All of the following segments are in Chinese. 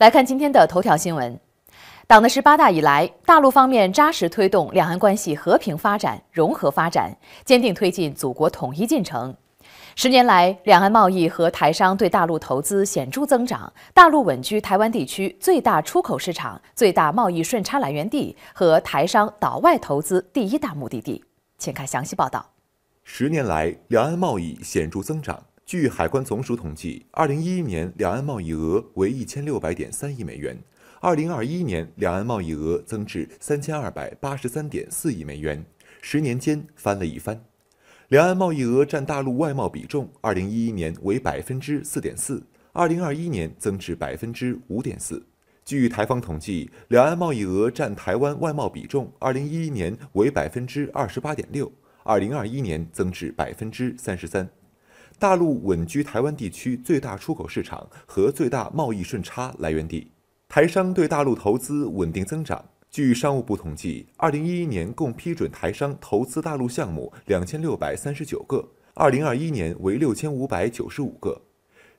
来看今天的头条新闻。党的十八大以来，大陆方面扎实推动两岸关系和平发展、融合发展，坚定推进祖国统一进程。十年来，两岸贸易和台商对大陆投资显著增长，大陆稳居台湾地区最大出口市场、最大贸易顺差来源地和台商岛外投资第一大目的地。请看详细报道。十年来，两岸贸易显著增长。据海关总署统计，二零一一年两岸贸易额为一千六百点三亿美元，二零二一年两岸贸易额增至三千二百八十三点四亿美元，十年间翻了一番。两岸贸易额占大陆外贸比重，二零一一年为百分之四点四，二零二一年增至百分之五点四。据台方统计，两岸贸易额占台湾外贸比重，二零一一年为百分之二十八点六，二零二一年增至百分之三十三。大陆稳居台湾地区最大出口市场和最大贸易顺差来源地，台商对大陆投资稳定增长。据商务部统计，2011年共批准台商投资大陆项目2639个，2021年为6595个。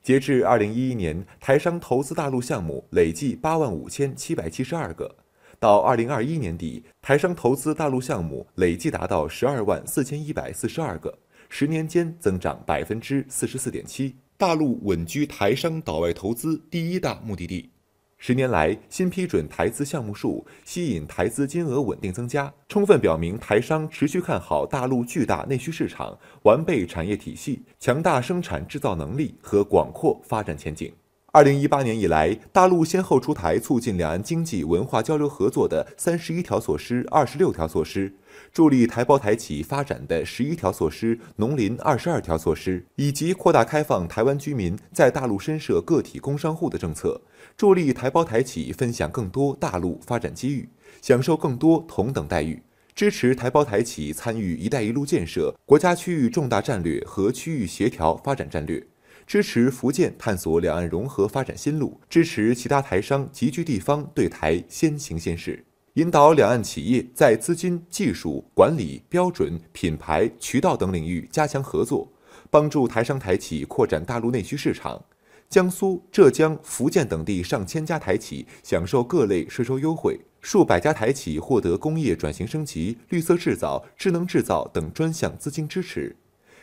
截至2011年，台商投资大陆项目累计85772个，到2021年底，台商投资大陆项目累计达到124142个。十年间增长百分之四十四点七，大陆稳居台商岛外投资第一大目的地。十年来，新批准台资项目数、吸引台资金额稳定增加，充分表明台商持续看好大陆巨大内需市场、完备产业体系、强大生产制造能力和广阔发展前景。二零一八年以来，大陆先后出台促进两岸经济文化交流合作的三十一条措施、二十六条措施。助力台胞台企发展的十一条措施、农林二十二条措施，以及扩大开放台湾居民在大陆深设个体工商户的政策，助力台胞台企分享更多大陆发展机遇，享受更多同等待遇，支持台胞台企参与“一带一路”建设、国家区域重大战略和区域协调发展战略，支持福建探索两岸融合发展新路，支持其他台商集聚地方对台先行先试。引导两岸企业在资金、技术、管理、标准、品牌、渠道等领域加强合作，帮助台商台企扩展大陆内需市场。江苏、浙江、福建等地上千家台企享受各类税收优惠，数百家台企获得工业转型升级、绿色制造、智能制造等专项资金支持。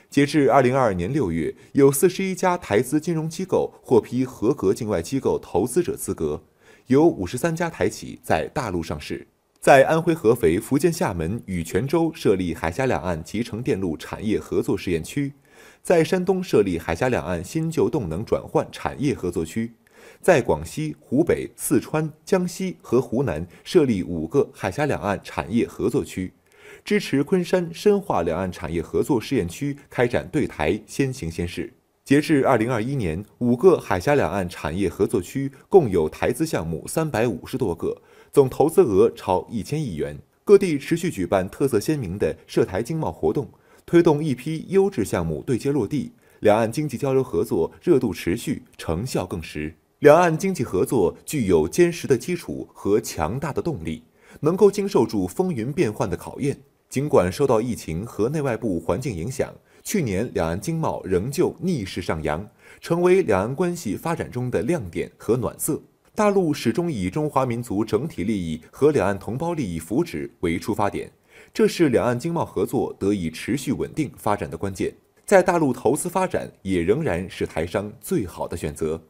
截至2022年6月，有41家台资金融机构获批合格境外机构投资者资格。有五十三家台企在大陆上市，在安徽合肥、福建厦门与泉州设立海峡两岸集成电路产业合作试验区，在山东设立海峡两岸新旧动能转换产业合作区，在广西、湖北、四川、江西和湖南设立五个海峡两岸产业合作区，支持昆山深化两岸产业合作试验区开展对台先行先试。截至二零二一年，五个海峡两岸产业合作区共有台资项目三百五十多个，总投资额超一千亿元。各地持续举办特色鲜明的涉台经贸活动，推动一批优质项目对接落地，两岸经济交流合作热度持续，成效更实。两岸经济合作具有坚实的基础和强大的动力，能够经受住风云变幻的考验。尽管受到疫情和内外部环境影响，去年两岸经贸仍旧逆势上扬，成为两岸关系发展中的亮点和暖色。大陆始终以中华民族整体利益和两岸同胞利益福祉为出发点，这是两岸经贸合作得以持续稳定发展的关键。在大陆投资发展也仍然是台商最好的选择。